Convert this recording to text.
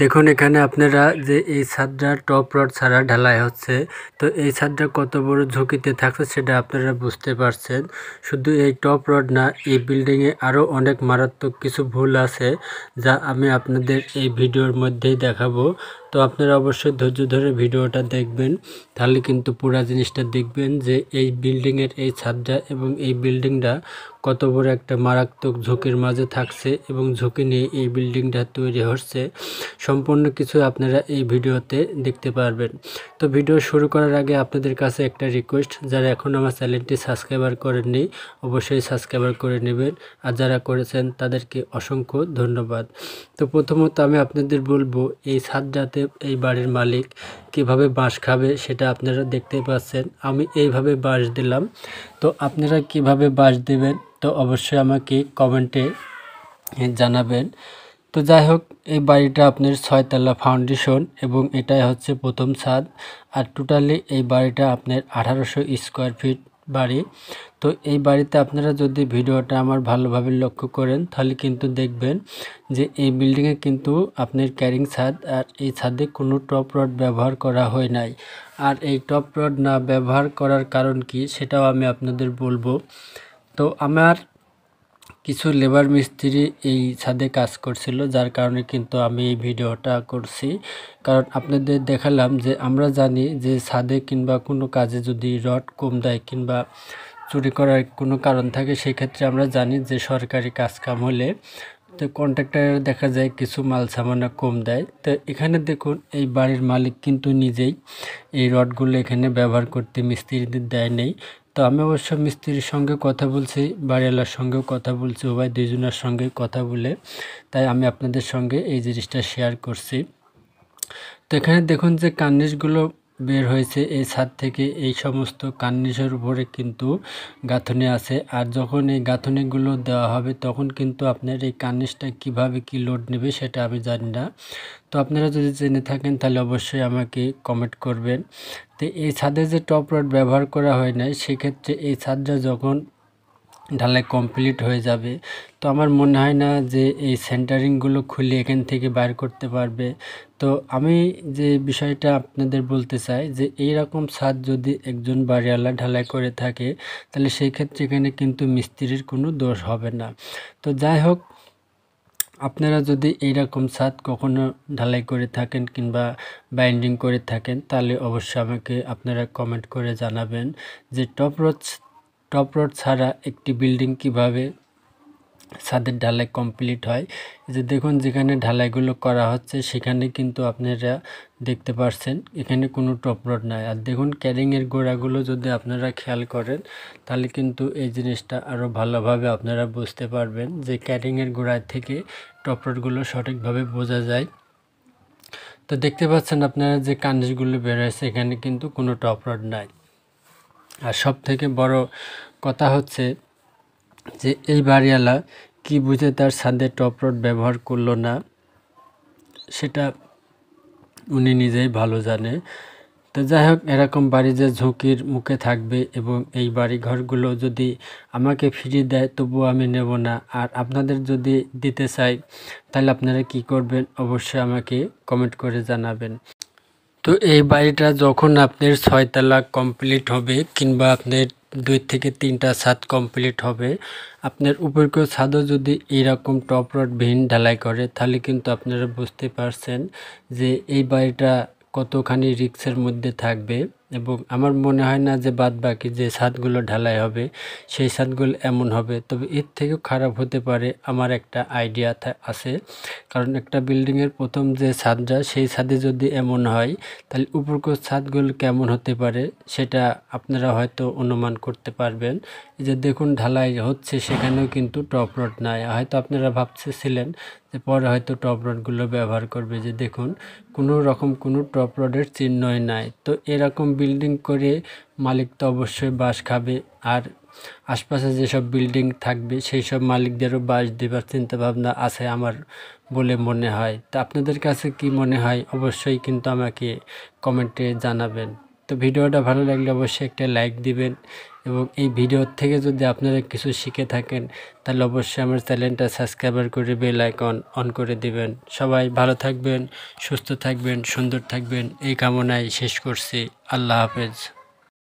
দেখুন এখানে আপনারা যে এই ছাদটা টপ রড ছাড়া ঢালাই হচ্ছে তো এই ছাদটা কত বড় ঝুঁকিতে থাকছে সেটা আপনারা বুঝতে পারছেন শুধু এই টপ রড না এই বিল্ডিংয়ে আরও অনেক মারাত্মক কিছু ভুল আছে যা আমি আপনাদের এই ভিডিওর মধ্যেই দেখাবো তো আপনারা অবশ্যই ধৈর্য ধরে ভিডিওটা দেখবেন তাহলে কিন্তু পুরা জিনিসটা দেখবেন যে এই বিল্ডিংয়ের এই ছাদটা এবং এই বিল্ডিংটা কত বড় একটা মারাত্মক ঝুঁকির মাঝে থাকছে এবং ঝুঁকি নিয়ে এই বিল্ডিংটা তৈরি হচ্ছে সম্পূর্ণ কিছু আপনারা এই ভিডিওতে দেখতে পারবেন তো ভিডিও শুরু করার আগে আপনাদের কাছে একটা রিকোয়েস্ট যারা এখন আমার চ্যানেলটি সাবস্ক্রাইবার করেননি অবশ্যই সাবস্ক্রাইবার করে নেবেন আর যারা করেছেন তাদেরকে অসংখ্য ধন্যবাদ তো প্রথমত আমি আপনাদের বলবো এই ছাদটাতে দেখতে এই বাড়ির মালিক কিভাবে বাঁশ খাবে সেটা আপনারা দেখতে পাচ্ছেন আমি এইভাবে বাঁশ দিলাম তো আপনারা কিভাবে বাঁশ দেবেন তো অবশ্যই আমাকে কমেন্টে জানাবেন তো যাই হোক এই বাড়িটা আপনার ছয়তলা ফাউন্ডেশন এবং এটাই হচ্ছে প্রথম ছাদ আর টোটালি এই বাড়িটা আপনার আঠারোশো স্কোয়ার ফিট বাড়ি তো এই বাড়িতে আপনারা যদি ভিডিওটা আমার ভালোভাবে লক্ষ্য করেন তাহলে কিন্তু দেখবেন যে এই বিল্ডিংয়ে কিন্তু আপনার ক্যারিং ছাদ আর এই ছাদে কোনো টপ রড ব্যবহার করা হয় নাই আর এই টপ রড না ব্যবহার করার কারণ কি সেটাও আমি আপনাদের বলবো তো আমার কিছু লেবার মিস্ত্রি এই ছাদে কাজ করছিল যার কারণে কিন্তু আমি এই ভিডিওটা করছি কারণ আপনাদের দেখালাম যে আমরা জানি যে ছাদে কিংবা কোনো কাজে যদি রড কম দেয় কিংবা চুরি করার কোনো কারণ থাকে সেক্ষেত্রে আমরা জানি যে সরকারি কাজ কাম হলে তো কন্ট্রাক্টার দেখা যায় কিছু মাল সামানা কম দেয় তো এখানে দেখুন এই বাড়ির মালিক কিন্তু নিজেই এই রডগুলো এখানে ব্যবহার করতে মিস্ত্রিদের দেয় নেই তো আমি অবশ্য মিস্ত্রির সঙ্গে কথা বলছি বাড়িওয়ালার সঙ্গেও কথা বলছি উভয় দুইজনের সঙ্গে কথা বলে তাই আমি আপনাদের সঙ্গে এই জিনিসটা শেয়ার করছি তো এখানে দেখুন যে কার্নিশগুলো বের হয়েছে এই ছাদ থেকে এই সমস্ত কার্নিশের উপরে কিন্তু গাঁথনি আছে আর যখন এই গাঁথনিগুলো দেওয়া হবে তখন কিন্তু আপনার এই কার্নিশটা কিভাবে কি লোড নেবে সেটা আমি জানি না তো আপনারা যদি জেনে থাকেন তাহলে অবশ্যই আমাকে কমেন্ট করবেন তো এই ছাদে যে টপ রড ব্যবহার করা হয় নাই সেক্ষেত্রে এই ছাদটা যখন ঢালাই কমপ্লিট হয়ে যাবে তো আমার মনে হয় না যে এই সেন্টারিংগুলো খুলে এখান থেকে বাইর করতে পারবে তো আমি যে বিষয়টা আপনাদের বলতে চাই যে এই রকম ছাদ যদি একজন বাড়িওয়ালা ঢালাই করে থাকে তাহলে সেই ক্ষেত্রে এখানে কিন্তু মিস্ত্রির কোনো দোষ হবে না তো যাই হোক আপনারা যদি এইরকম ছাদ কখনো ঢালাই করে থাকেন কিংবা বাইন্ডিং করে থাকেন তাহলে অবশ্যই আমাকে আপনারা কমেন্ট করে জানাবেন যে টপ রোজ টপ রোড ছাড়া একটি বিল্ডিং কিভাবে ছাদের ঢালাই কমপ্লিট হয় যে দেখুন যেখানে ঢালাইগুলো করা হচ্ছে সেখানে কিন্তু আপনারা দেখতে পারছেন এখানে কোনো টপ রোড নাই আর দেখুন ক্যারিংয়ের গোড়াগুলো যদি আপনারা খেয়াল করেন তাহলে কিন্তু এই জিনিসটা আরও ভালোভাবে আপনারা বুঝতে পারবেন যে ক্যারিংয়ের গোড়ার থেকে টপ রোডগুলো সঠিকভাবে বোঝা যায় তো দেখতে পাচ্ছেন আপনারা যে কানিসগুলো বেরোয় সেখানে কিন্তু কোনো টপ রোড নাই আর সব থেকে বড় কথা হচ্ছে যে এই বাড়িওয়ালা কি বুঝে তার ছাদে টপ রোড ব্যবহার করলো না সেটা উনি নিজেই ভালো জানে তো যাই হোক এরকম বাড়ি যে ঝুঁকির মুখে থাকবে এবং এই বাড়ি ঘরগুলো যদি আমাকে ফিরিয়ে দেয় তবুও আমি নেব না আর আপনাদের যদি দিতে চাই তাহলে আপনারা কি করবেন অবশ্যই আমাকে কমেন্ট করে জানাবেন তো এই বাড়িটা যখন আপনার ছয়তলা কমপ্লিট হবে কিংবা আপনার দুই থেকে তিনটা ছাদ কমপ্লিট হবে আপনার উপরকে ছাদও যদি এরকম টপ রড ভিন ঢালাই করে তাহলে কিন্তু আপনারা বুঝতে পারছেন যে এই বাড়িটা কতখানি রিক্সের মধ্যে থাকবে এবং আমার মনে হয় না যে বাদ বাকি যে ছাদগুলো ঢালাই হবে সেই ছাদগুলো এমন হবে তবে এর থেকেও খারাপ হতে পারে আমার একটা আইডিয়া আছে কারণ একটা বিল্ডিংয়ের প্রথম যে ছাদটা সেই ছাদে যদি এমন হয় তাহলে উপরকোষ ছাদগুলো কেমন হতে পারে সেটা আপনারা হয়তো অনুমান করতে পারবেন যে দেখুন ঢালাই হচ্ছে সেখানেও কিন্তু টপ রড নাই হয়তো আপনারা ভাবতেছিলেন যে পরে হয়তো টপ রডগুলো ব্যবহার করবে যে দেখুন কোনো রকম কোনো টপ রডের চিহ্নই নাই তো এরকম বিল্ডিং করে মালিক তো অবশ্যই বাস খাবে আর আশপাশে যেসব বিল্ডিং থাকবে সেই সব মালিকদেরও বাস দেবার চিন্তাভাবনা আছে আমার বলে মনে হয় তা আপনাদের কাছে কি মনে হয় অবশ্যই কিন্তু আমাকে কমেন্টে জানাবেন তো ভিডিওটা ভালো লাগলে অবশ্যই একটা লাইক দিবেন এবং এই ভিডিওর থেকে যদি আপনারা কিছু শিখে থাকেন তাহলে অবশ্যই আমার চ্যানেলটা সাবস্ক্রাইবার করে বেল আইকন অন করে দিবেন সবাই ভালো থাকবেন সুস্থ থাকবেন সুন্দর থাকবেন এই কামনায় শেষ করছি আল্লাহ হাফেজ